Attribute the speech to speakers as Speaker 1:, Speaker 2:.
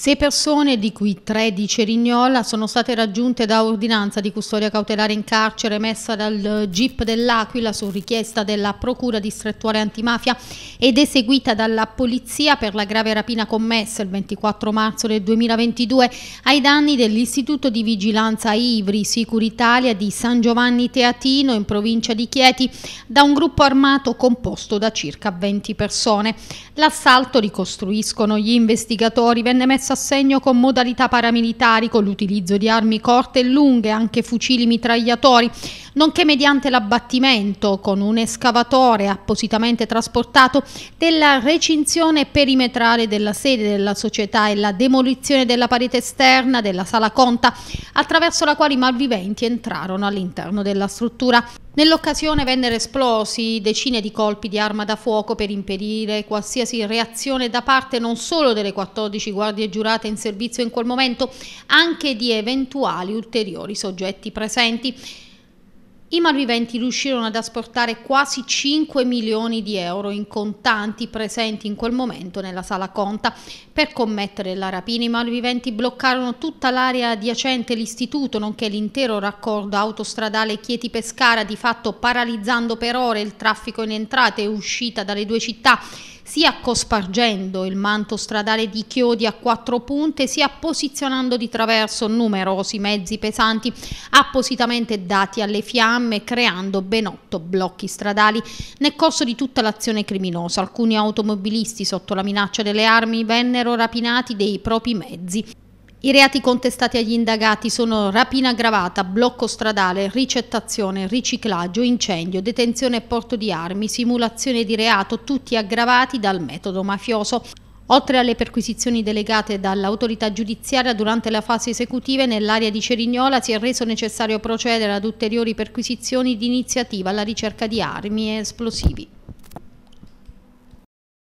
Speaker 1: Sei persone, di cui tre di Cerignola, sono state raggiunte da ordinanza di custodia cautelare in carcere emessa dal GIP eh, dell'Aquila su richiesta della Procura distrettuale antimafia ed eseguita dalla Polizia per la grave rapina commessa il 24 marzo del 2022 ai danni dell'Istituto di Vigilanza Ivri Sicuritalia di San Giovanni Teatino in provincia di Chieti da un gruppo armato composto da circa 20 persone. L'assalto, ricostruiscono gli investigatori, venne messo messo a segno con modalità paramilitari, con l'utilizzo di armi corte e lunghe, anche fucili mitragliatori nonché mediante l'abbattimento con un escavatore appositamente trasportato della recinzione perimetrale della sede della società e la demolizione della parete esterna della sala conta attraverso la quale i malviventi entrarono all'interno della struttura. Nell'occasione vennero esplosi decine di colpi di arma da fuoco per impedire qualsiasi reazione da parte non solo delle 14 guardie giurate in servizio in quel momento, anche di eventuali ulteriori soggetti presenti. I malviventi riuscirono ad asportare quasi 5 milioni di euro in contanti presenti in quel momento nella sala conta. Per commettere la rapina i malviventi bloccarono tutta l'area adiacente l'istituto nonché l'intero raccordo autostradale Chieti-Pescara di fatto paralizzando per ore il traffico in entrata e uscita dalle due città sia cospargendo il manto stradale di chiodi a quattro punte, sia posizionando di traverso numerosi mezzi pesanti appositamente dati alle fiamme, creando ben otto blocchi stradali nel corso di tutta l'azione criminosa. Alcuni automobilisti sotto la minaccia delle armi vennero rapinati dei propri mezzi. I reati contestati agli indagati sono rapina aggravata, blocco stradale, ricettazione, riciclaggio, incendio, detenzione e porto di armi, simulazione di reato, tutti aggravati dal metodo mafioso. Oltre alle perquisizioni delegate dall'autorità giudiziaria durante la fase esecutiva nell'area di Cerignola si è reso necessario procedere ad ulteriori perquisizioni di iniziativa alla ricerca di armi e esplosivi.